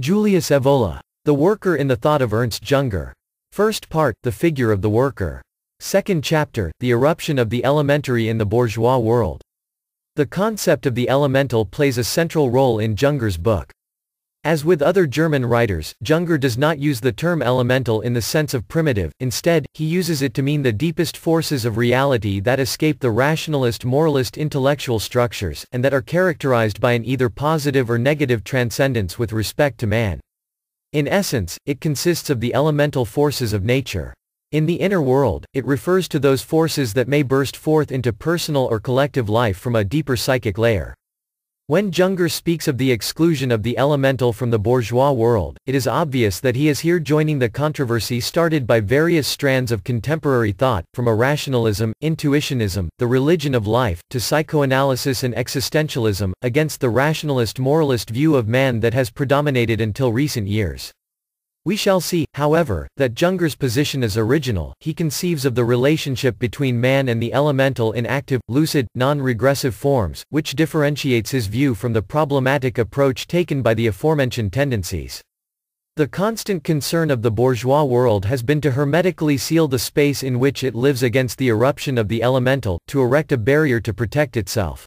Julius Evola. The Worker in the Thought of Ernst Junger. First part, The Figure of the Worker. Second chapter, The Eruption of the Elementary in the Bourgeois World. The concept of the elemental plays a central role in Junger's book. As with other German writers, Junger does not use the term elemental in the sense of primitive, instead, he uses it to mean the deepest forces of reality that escape the rationalist moralist intellectual structures, and that are characterized by an either positive or negative transcendence with respect to man. In essence, it consists of the elemental forces of nature. In the inner world, it refers to those forces that may burst forth into personal or collective life from a deeper psychic layer. When Junger speaks of the exclusion of the elemental from the bourgeois world, it is obvious that he is here joining the controversy started by various strands of contemporary thought, from irrationalism, intuitionism, the religion of life, to psychoanalysis and existentialism, against the rationalist moralist view of man that has predominated until recent years. We shall see, however, that Junger's position is original, he conceives of the relationship between man and the elemental in active, lucid, non-regressive forms, which differentiates his view from the problematic approach taken by the aforementioned tendencies. The constant concern of the bourgeois world has been to hermetically seal the space in which it lives against the eruption of the elemental, to erect a barrier to protect itself.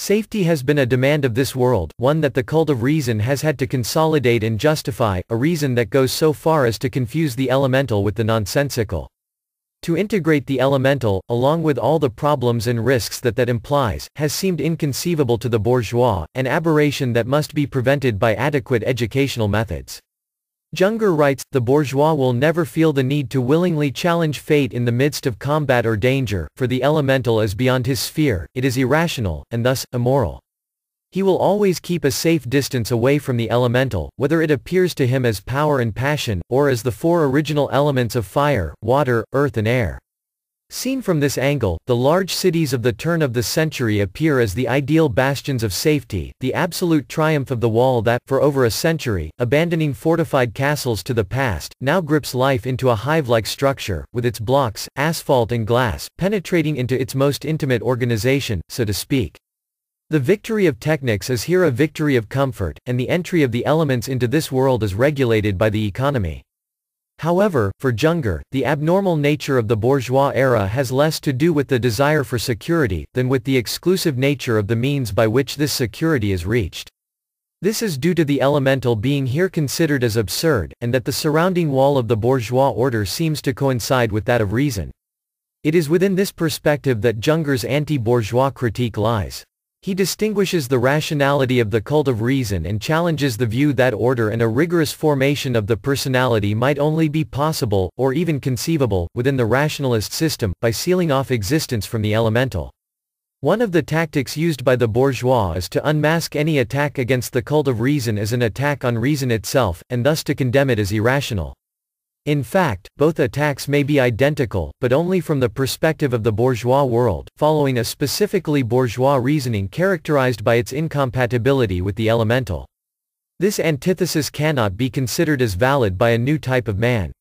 Safety has been a demand of this world, one that the cult of reason has had to consolidate and justify, a reason that goes so far as to confuse the elemental with the nonsensical. To integrate the elemental, along with all the problems and risks that that implies, has seemed inconceivable to the bourgeois, an aberration that must be prevented by adequate educational methods. Junger writes, the bourgeois will never feel the need to willingly challenge fate in the midst of combat or danger, for the elemental is beyond his sphere, it is irrational, and thus, immoral. He will always keep a safe distance away from the elemental, whether it appears to him as power and passion, or as the four original elements of fire, water, earth and air. Seen from this angle, the large cities of the turn of the century appear as the ideal bastions of safety, the absolute triumph of the wall that, for over a century, abandoning fortified castles to the past, now grips life into a hive-like structure, with its blocks, asphalt and glass, penetrating into its most intimate organization, so to speak. The victory of technics is here a victory of comfort, and the entry of the elements into this world is regulated by the economy. However, for Junger, the abnormal nature of the bourgeois era has less to do with the desire for security than with the exclusive nature of the means by which this security is reached. This is due to the elemental being here considered as absurd, and that the surrounding wall of the bourgeois order seems to coincide with that of reason. It is within this perspective that Junger's anti-bourgeois critique lies. He distinguishes the rationality of the cult of reason and challenges the view that order and a rigorous formation of the personality might only be possible, or even conceivable, within the rationalist system, by sealing off existence from the elemental. One of the tactics used by the bourgeois is to unmask any attack against the cult of reason as an attack on reason itself, and thus to condemn it as irrational. In fact, both attacks may be identical, but only from the perspective of the bourgeois world, following a specifically bourgeois reasoning characterized by its incompatibility with the elemental. This antithesis cannot be considered as valid by a new type of man.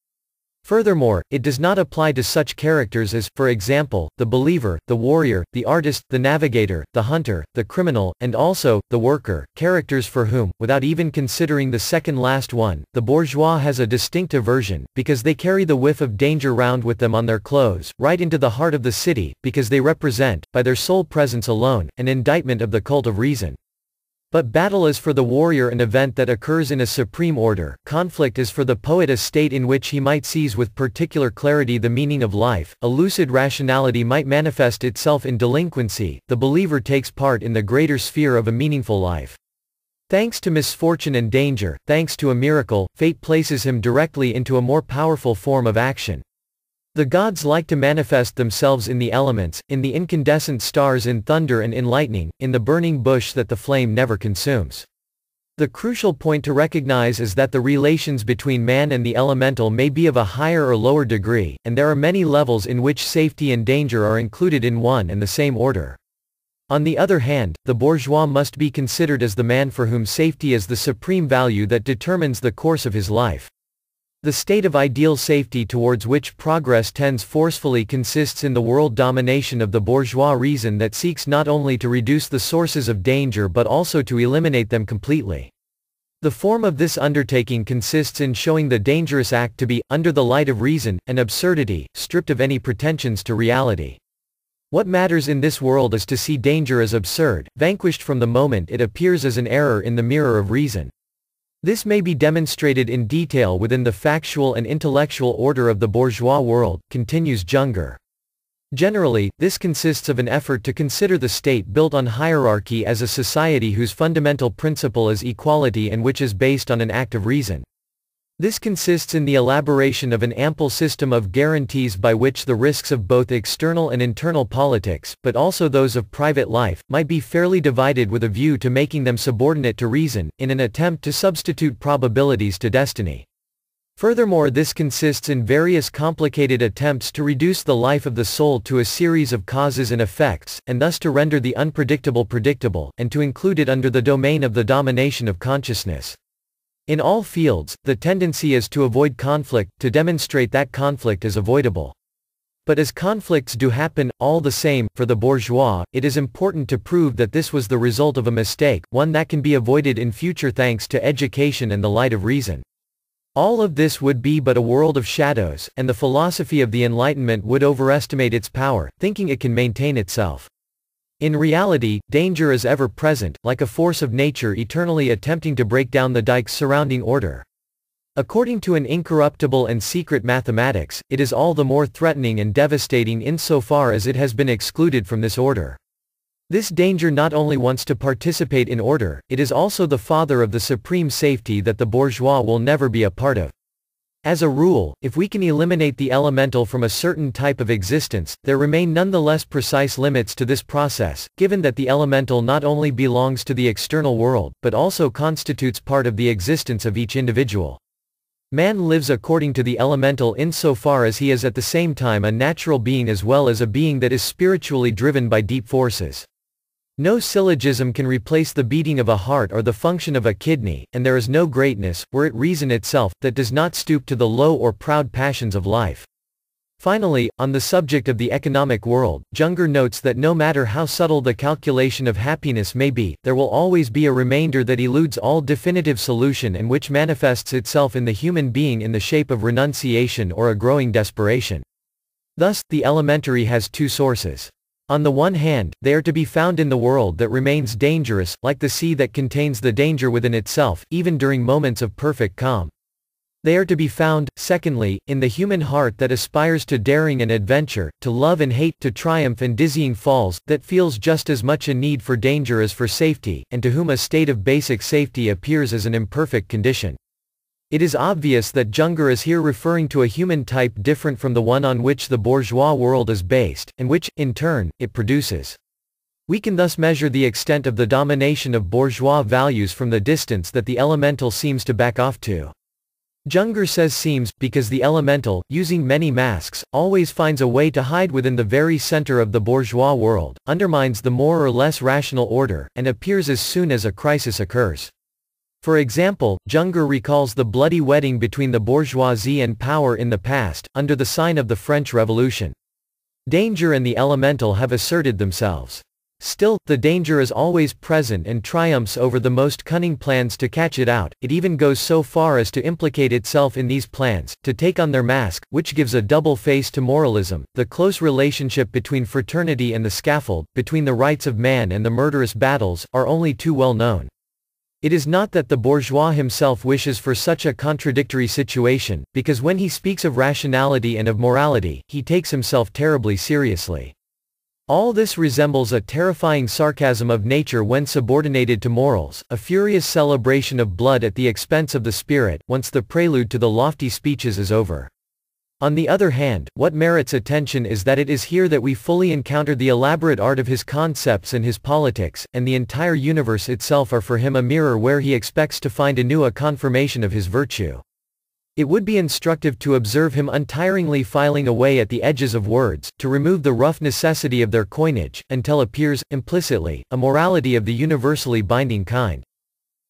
Furthermore, it does not apply to such characters as, for example, the believer, the warrior, the artist, the navigator, the hunter, the criminal, and also, the worker, characters for whom, without even considering the second last one, the bourgeois has a distinct aversion, because they carry the whiff of danger round with them on their clothes, right into the heart of the city, because they represent, by their sole presence alone, an indictment of the cult of reason. But battle is for the warrior an event that occurs in a supreme order, conflict is for the poet a state in which he might seize with particular clarity the meaning of life, a lucid rationality might manifest itself in delinquency, the believer takes part in the greater sphere of a meaningful life. Thanks to misfortune and danger, thanks to a miracle, fate places him directly into a more powerful form of action. The gods like to manifest themselves in the elements, in the incandescent stars in thunder and in lightning, in the burning bush that the flame never consumes. The crucial point to recognize is that the relations between man and the elemental may be of a higher or lower degree, and there are many levels in which safety and danger are included in one and the same order. On the other hand, the bourgeois must be considered as the man for whom safety is the supreme value that determines the course of his life. The state of ideal safety towards which progress tends forcefully consists in the world domination of the bourgeois reason that seeks not only to reduce the sources of danger but also to eliminate them completely. The form of this undertaking consists in showing the dangerous act to be, under the light of reason, an absurdity, stripped of any pretensions to reality. What matters in this world is to see danger as absurd, vanquished from the moment it appears as an error in the mirror of reason. This may be demonstrated in detail within the factual and intellectual order of the bourgeois world, continues Junger. Generally, this consists of an effort to consider the state built on hierarchy as a society whose fundamental principle is equality and which is based on an act of reason. This consists in the elaboration of an ample system of guarantees by which the risks of both external and internal politics, but also those of private life, might be fairly divided with a view to making them subordinate to reason, in an attempt to substitute probabilities to destiny. Furthermore this consists in various complicated attempts to reduce the life of the soul to a series of causes and effects, and thus to render the unpredictable predictable, and to include it under the domain of the domination of consciousness. In all fields, the tendency is to avoid conflict, to demonstrate that conflict is avoidable. But as conflicts do happen, all the same, for the bourgeois, it is important to prove that this was the result of a mistake, one that can be avoided in future thanks to education and the light of reason. All of this would be but a world of shadows, and the philosophy of the Enlightenment would overestimate its power, thinking it can maintain itself. In reality, danger is ever present, like a force of nature eternally attempting to break down the dike's surrounding order. According to an incorruptible and secret mathematics, it is all the more threatening and devastating insofar as it has been excluded from this order. This danger not only wants to participate in order, it is also the father of the supreme safety that the bourgeois will never be a part of. As a rule, if we can eliminate the elemental from a certain type of existence, there remain nonetheless precise limits to this process, given that the elemental not only belongs to the external world, but also constitutes part of the existence of each individual. Man lives according to the elemental insofar as he is at the same time a natural being as well as a being that is spiritually driven by deep forces. No syllogism can replace the beating of a heart or the function of a kidney, and there is no greatness, were it reason itself, that does not stoop to the low or proud passions of life. Finally, on the subject of the economic world, Junger notes that no matter how subtle the calculation of happiness may be, there will always be a remainder that eludes all definitive solution and which manifests itself in the human being in the shape of renunciation or a growing desperation. Thus, the elementary has two sources. On the one hand, they are to be found in the world that remains dangerous, like the sea that contains the danger within itself, even during moments of perfect calm. They are to be found, secondly, in the human heart that aspires to daring and adventure, to love and hate, to triumph and dizzying falls, that feels just as much a need for danger as for safety, and to whom a state of basic safety appears as an imperfect condition. It is obvious that Junger is here referring to a human type different from the one on which the bourgeois world is based, and which, in turn, it produces. We can thus measure the extent of the domination of bourgeois values from the distance that the elemental seems to back off to. Junger says seems, because the elemental, using many masks, always finds a way to hide within the very center of the bourgeois world, undermines the more or less rational order, and appears as soon as a crisis occurs. For example, Junger recalls the bloody wedding between the bourgeoisie and power in the past, under the sign of the French Revolution. Danger and the elemental have asserted themselves. Still, the danger is always present and triumphs over the most cunning plans to catch it out, it even goes so far as to implicate itself in these plans, to take on their mask, which gives a double face to moralism, the close relationship between fraternity and the scaffold, between the rights of man and the murderous battles, are only too well known. It is not that the bourgeois himself wishes for such a contradictory situation, because when he speaks of rationality and of morality, he takes himself terribly seriously. All this resembles a terrifying sarcasm of nature when subordinated to morals, a furious celebration of blood at the expense of the spirit, once the prelude to the lofty speeches is over. On the other hand, what merits attention is that it is here that we fully encounter the elaborate art of his concepts and his politics, and the entire universe itself are for him a mirror where he expects to find anew a confirmation of his virtue. It would be instructive to observe him untiringly filing away at the edges of words, to remove the rough necessity of their coinage, until appears, implicitly, a morality of the universally binding kind.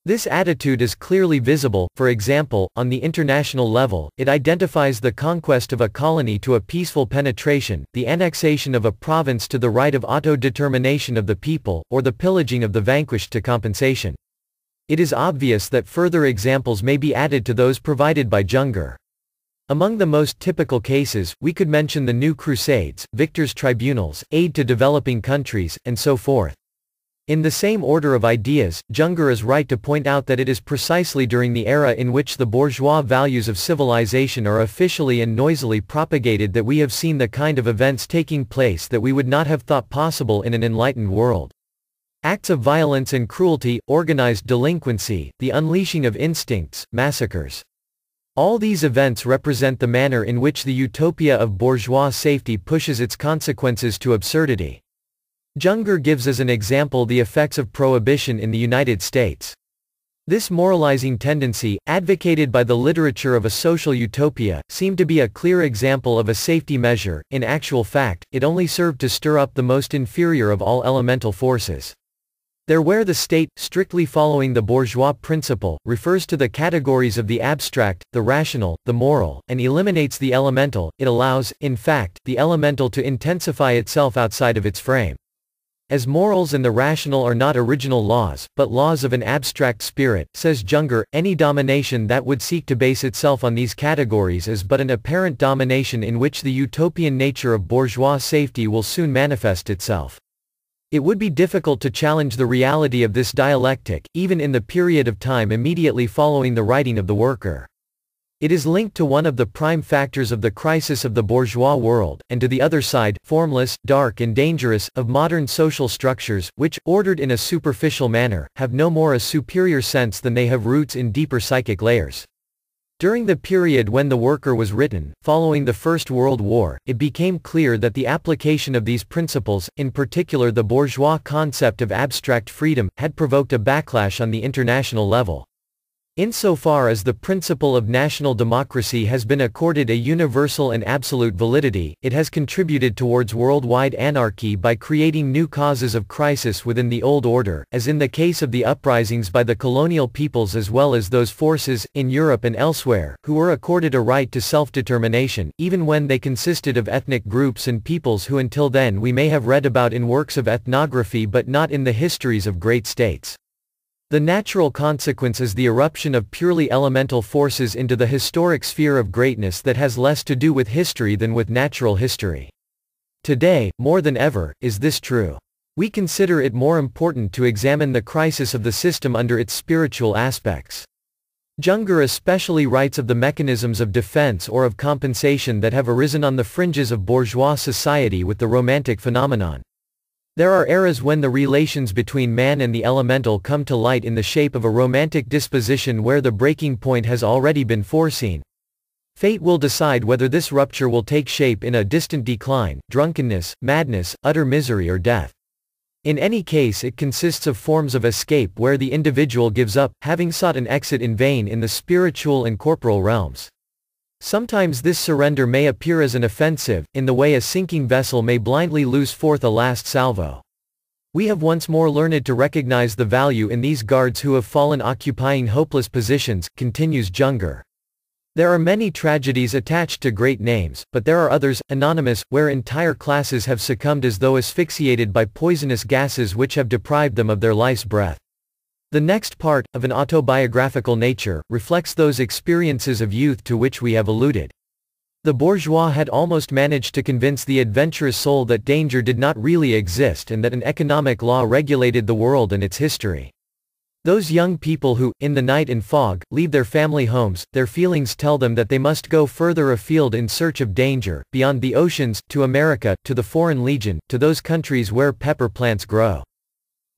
This attitude is clearly visible, for example, on the international level, it identifies the conquest of a colony to a peaceful penetration, the annexation of a province to the right of auto-determination of the people, or the pillaging of the vanquished to compensation. It is obvious that further examples may be added to those provided by Junger. Among the most typical cases, we could mention the new crusades, victors' tribunals, aid to developing countries, and so forth. In the same order of ideas, Junger is right to point out that it is precisely during the era in which the bourgeois values of civilization are officially and noisily propagated that we have seen the kind of events taking place that we would not have thought possible in an enlightened world. Acts of violence and cruelty, organized delinquency, the unleashing of instincts, massacres. All these events represent the manner in which the utopia of bourgeois safety pushes its consequences to absurdity. Junger gives as an example the effects of prohibition in the United States. This moralizing tendency, advocated by the literature of a social utopia, seemed to be a clear example of a safety measure, in actual fact, it only served to stir up the most inferior of all elemental forces. There where the state, strictly following the bourgeois principle, refers to the categories of the abstract, the rational, the moral, and eliminates the elemental, it allows, in fact, the elemental to intensify itself outside of its frame. As morals and the rational are not original laws, but laws of an abstract spirit, says Junger, any domination that would seek to base itself on these categories is but an apparent domination in which the utopian nature of bourgeois safety will soon manifest itself. It would be difficult to challenge the reality of this dialectic, even in the period of time immediately following the writing of the worker. It is linked to one of the prime factors of the crisis of the bourgeois world, and to the other side, formless, dark and dangerous, of modern social structures, which, ordered in a superficial manner, have no more a superior sense than they have roots in deeper psychic layers. During the period when The Worker was written, following the First World War, it became clear that the application of these principles, in particular the bourgeois concept of abstract freedom, had provoked a backlash on the international level. Insofar as the principle of national democracy has been accorded a universal and absolute validity, it has contributed towards worldwide anarchy by creating new causes of crisis within the old order, as in the case of the uprisings by the colonial peoples as well as those forces, in Europe and elsewhere, who were accorded a right to self-determination, even when they consisted of ethnic groups and peoples who until then we may have read about in works of ethnography but not in the histories of great states. The natural consequence is the eruption of purely elemental forces into the historic sphere of greatness that has less to do with history than with natural history. Today, more than ever, is this true. We consider it more important to examine the crisis of the system under its spiritual aspects. Junger especially writes of the mechanisms of defense or of compensation that have arisen on the fringes of bourgeois society with the Romantic phenomenon. There are eras when the relations between man and the elemental come to light in the shape of a romantic disposition where the breaking point has already been foreseen. Fate will decide whether this rupture will take shape in a distant decline, drunkenness, madness, utter misery or death. In any case it consists of forms of escape where the individual gives up, having sought an exit in vain in the spiritual and corporal realms. Sometimes this surrender may appear as an offensive, in the way a sinking vessel may blindly lose forth a last salvo. We have once more learned to recognize the value in these guards who have fallen occupying hopeless positions, continues Junger. There are many tragedies attached to great names, but there are others, anonymous, where entire classes have succumbed as though asphyxiated by poisonous gases which have deprived them of their life's breath. The next part, of an autobiographical nature, reflects those experiences of youth to which we have alluded. The bourgeois had almost managed to convince the adventurous soul that danger did not really exist and that an economic law regulated the world and its history. Those young people who, in the night and fog, leave their family homes, their feelings tell them that they must go further afield in search of danger, beyond the oceans, to America, to the Foreign Legion, to those countries where pepper plants grow.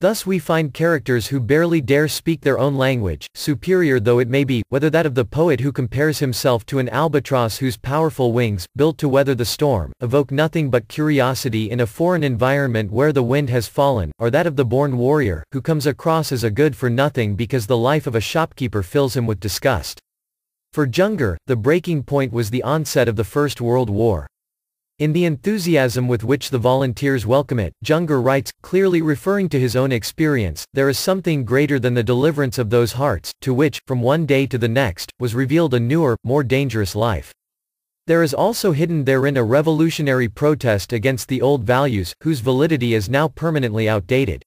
Thus we find characters who barely dare speak their own language, superior though it may be, whether that of the poet who compares himself to an albatross whose powerful wings, built to weather the storm, evoke nothing but curiosity in a foreign environment where the wind has fallen, or that of the born warrior, who comes across as a good-for-nothing because the life of a shopkeeper fills him with disgust. For Junger, the breaking point was the onset of the First World War. In the enthusiasm with which the volunteers welcome it, Junger writes, clearly referring to his own experience, there is something greater than the deliverance of those hearts, to which, from one day to the next, was revealed a newer, more dangerous life. There is also hidden therein a revolutionary protest against the old values, whose validity is now permanently outdated.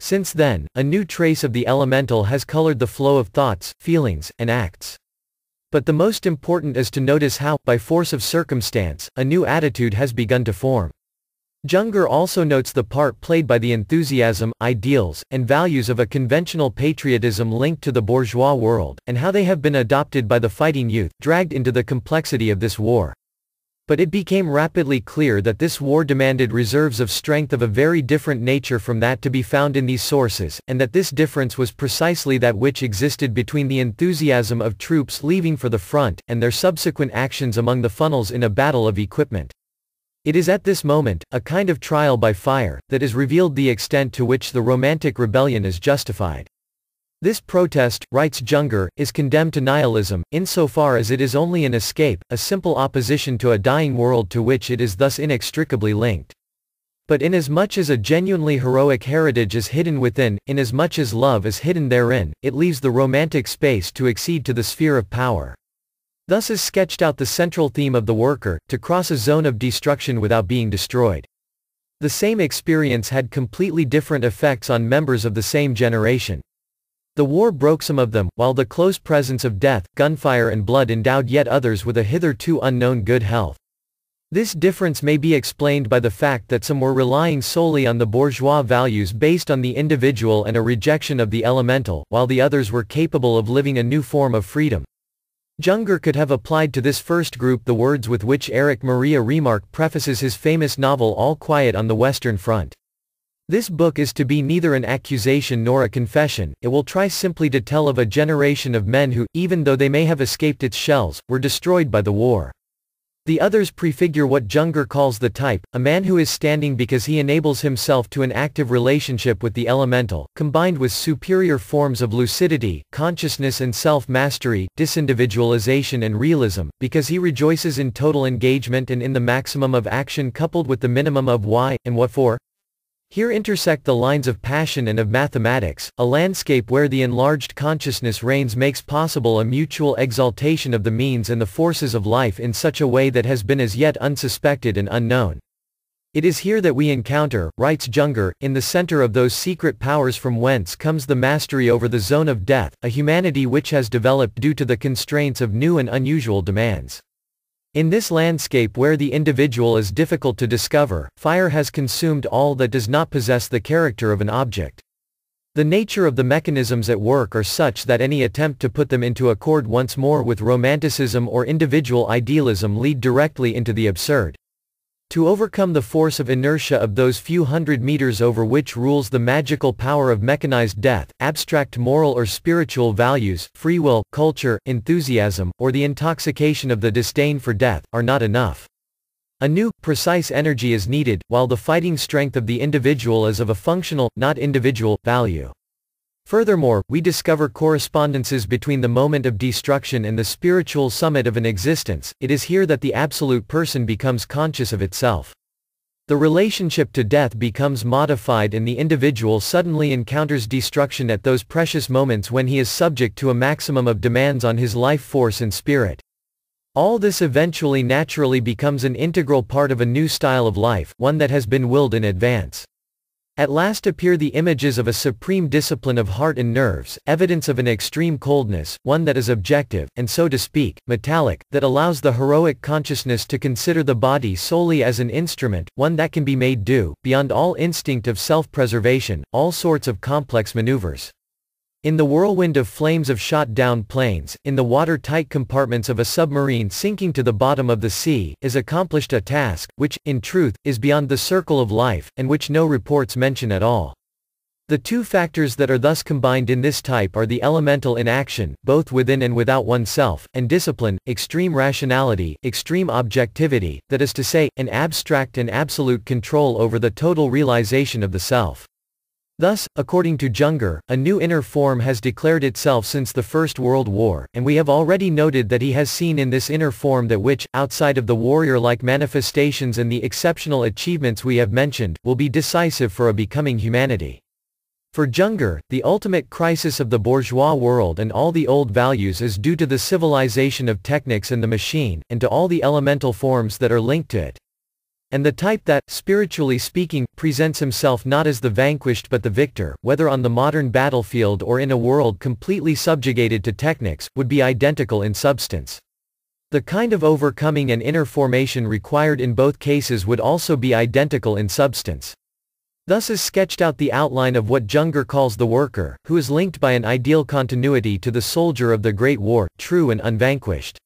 Since then, a new trace of the elemental has colored the flow of thoughts, feelings, and acts. But the most important is to notice how, by force of circumstance, a new attitude has begun to form. Junger also notes the part played by the enthusiasm, ideals, and values of a conventional patriotism linked to the bourgeois world, and how they have been adopted by the fighting youth, dragged into the complexity of this war. But it became rapidly clear that this war demanded reserves of strength of a very different nature from that to be found in these sources, and that this difference was precisely that which existed between the enthusiasm of troops leaving for the front, and their subsequent actions among the funnels in a battle of equipment. It is at this moment, a kind of trial by fire, that is revealed the extent to which the Romantic rebellion is justified. This protest, writes Junger, is condemned to nihilism, insofar as it is only an escape, a simple opposition to a dying world to which it is thus inextricably linked. But inasmuch as a genuinely heroic heritage is hidden within, inasmuch as love is hidden therein, it leaves the romantic space to accede to the sphere of power. Thus is sketched out the central theme of the worker, to cross a zone of destruction without being destroyed. The same experience had completely different effects on members of the same generation. The war broke some of them, while the close presence of death, gunfire and blood endowed yet others with a hitherto unknown good health. This difference may be explained by the fact that some were relying solely on the bourgeois values based on the individual and a rejection of the elemental, while the others were capable of living a new form of freedom. Junger could have applied to this first group the words with which Eric Maria Remarque prefaces his famous novel All Quiet on the Western Front. This book is to be neither an accusation nor a confession, it will try simply to tell of a generation of men who, even though they may have escaped its shells, were destroyed by the war. The others prefigure what Junger calls the type, a man who is standing because he enables himself to an active relationship with the elemental, combined with superior forms of lucidity, consciousness and self-mastery, disindividualization and realism, because he rejoices in total engagement and in the maximum of action coupled with the minimum of why, and what for, here intersect the lines of passion and of mathematics, a landscape where the enlarged consciousness reigns makes possible a mutual exaltation of the means and the forces of life in such a way that has been as yet unsuspected and unknown. It is here that we encounter, writes Junger, in the center of those secret powers from whence comes the mastery over the zone of death, a humanity which has developed due to the constraints of new and unusual demands. In this landscape where the individual is difficult to discover, fire has consumed all that does not possess the character of an object. The nature of the mechanisms at work are such that any attempt to put them into accord once more with romanticism or individual idealism lead directly into the absurd. To overcome the force of inertia of those few hundred meters over which rules the magical power of mechanized death, abstract moral or spiritual values, free will, culture, enthusiasm, or the intoxication of the disdain for death, are not enough. A new, precise energy is needed, while the fighting strength of the individual is of a functional, not individual, value. Furthermore, we discover correspondences between the moment of destruction and the spiritual summit of an existence, it is here that the absolute person becomes conscious of itself. The relationship to death becomes modified and the individual suddenly encounters destruction at those precious moments when he is subject to a maximum of demands on his life force and spirit. All this eventually naturally becomes an integral part of a new style of life, one that has been willed in advance. At last appear the images of a supreme discipline of heart and nerves, evidence of an extreme coldness, one that is objective, and so to speak, metallic, that allows the heroic consciousness to consider the body solely as an instrument, one that can be made do, beyond all instinct of self-preservation, all sorts of complex maneuvers. In the whirlwind of flames of shot-down planes, in the watertight compartments of a submarine sinking to the bottom of the sea, is accomplished a task, which, in truth, is beyond the circle of life, and which no reports mention at all. The two factors that are thus combined in this type are the elemental inaction, both within and without oneself, and discipline, extreme rationality, extreme objectivity, that is to say, an abstract and absolute control over the total realization of the self. Thus, according to Junger, a new inner form has declared itself since the First World War, and we have already noted that he has seen in this inner form that which, outside of the warrior-like manifestations and the exceptional achievements we have mentioned, will be decisive for a becoming humanity. For Junger, the ultimate crisis of the bourgeois world and all the old values is due to the civilization of technics and the machine, and to all the elemental forms that are linked to it, and the type that, spiritually speaking, presents himself not as the vanquished but the victor, whether on the modern battlefield or in a world completely subjugated to technics, would be identical in substance. The kind of overcoming and inner formation required in both cases would also be identical in substance. Thus is sketched out the outline of what Junger calls the worker, who is linked by an ideal continuity to the soldier of the Great War, true and unvanquished.